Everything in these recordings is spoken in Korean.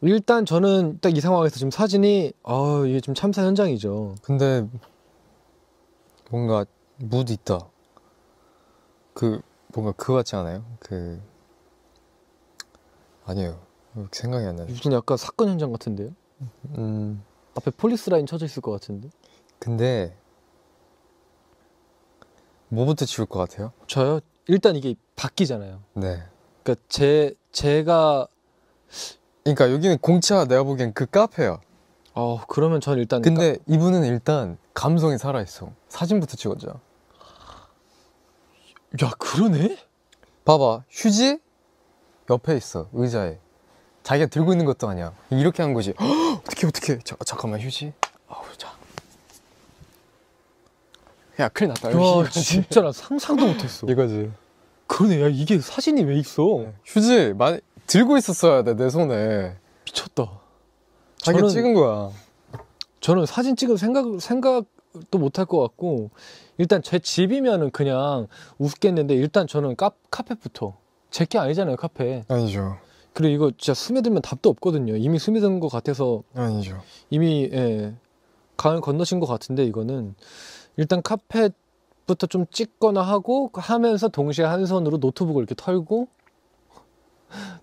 일단 저는 딱 이 상황에서 지금 사진이 아 이게 지 참사 현장이죠. 근데 뭔가 무드 있다. 그 뭔가 그거 같지 않아요? 그 아니에요. 생각이 안 나요. 무슨 약간 사건 현장 같은데요? 음 앞에 폴리스 라인 쳐져 있을 것 같은데. 근데 뭐부터 지울 것 같아요? 저요? 일단 이게 바뀌잖아요. 네. 그러니까 제 제가 그러니까 여기는 공차 내가 보기엔 그 카페야. 어 그러면 전 일단 근데 까... 이분은 일단 감성이 살아있어. 사진부터 찍었잖야 그러네? 봐봐 휴지 옆에 있어 의자에. 자기가 들고 있는 것도 아니야. 이렇게 한 거지. 어떻게 어떻게? 잠깐만 휴지. 아우 자. 야 큰일 났다. 와 진짜 나 상상도 못했어. 이거지. 그러네 야 이게 사진이 왜 있어? 네. 휴지 많 들고 있었어야 돼 내 손에 미쳤다. 자기 저는- 찍은 거야 저는 사진 찍을 생각 생각도 못할 것 같고 일단 제 집이면은 그냥 웃겠는데 일단 저는 카, 카페부터 제 게 아니잖아요 카페. 아니죠 그리고 이거 진짜 스며들면 답도 없거든요. 이미 스며든 것 같아서 아니죠 이미 예, 강을 건너신 것 같은데 이거는 일단 카페부터좀 찍거나 하고 하면서 동시에 한 손으로 노트북을 이렇게 털고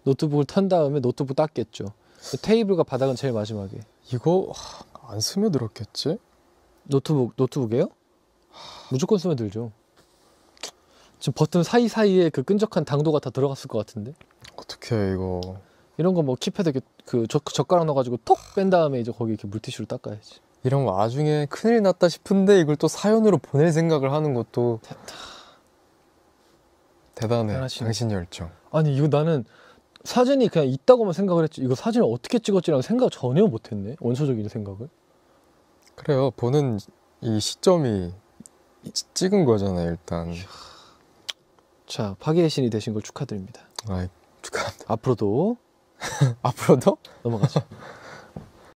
노트북을 턴 다음에 노트북 닦겠죠. 테이블과 바닥은 제일 마지막에. 이거 안 스며들었겠지? 노트북 노트북이에요? 무조건 스며들죠. 지금 버튼 사이사이에 그 끈적한 당도가 다 들어갔을 것 같은데. 어떻게 이거? 이런 거 뭐 키패드 이렇게 그, 그 젓, 가락 넣어가지고 톡 뺀 다음에 이제 거기 이렇게 물티슈로 닦아야지. 이런 거 나중에 큰일 났다 싶은데 이걸 또 사연으로 보낼 생각을 하는 것도 다, 다. 대단해. 당신 열정. 아니 이거 나는 사진이 그냥 있다고만 생각을 했지 이거 사진을 어떻게 찍었지라는 생각 전혀 못했네 원초적인 생각을 그래요 보는 이 시점이 찍은 거잖아요 일단 자 파괴의 신이 되신 걸 축하드립니다 아이 축하합니다 앞으로도 앞으로도 넘어가죠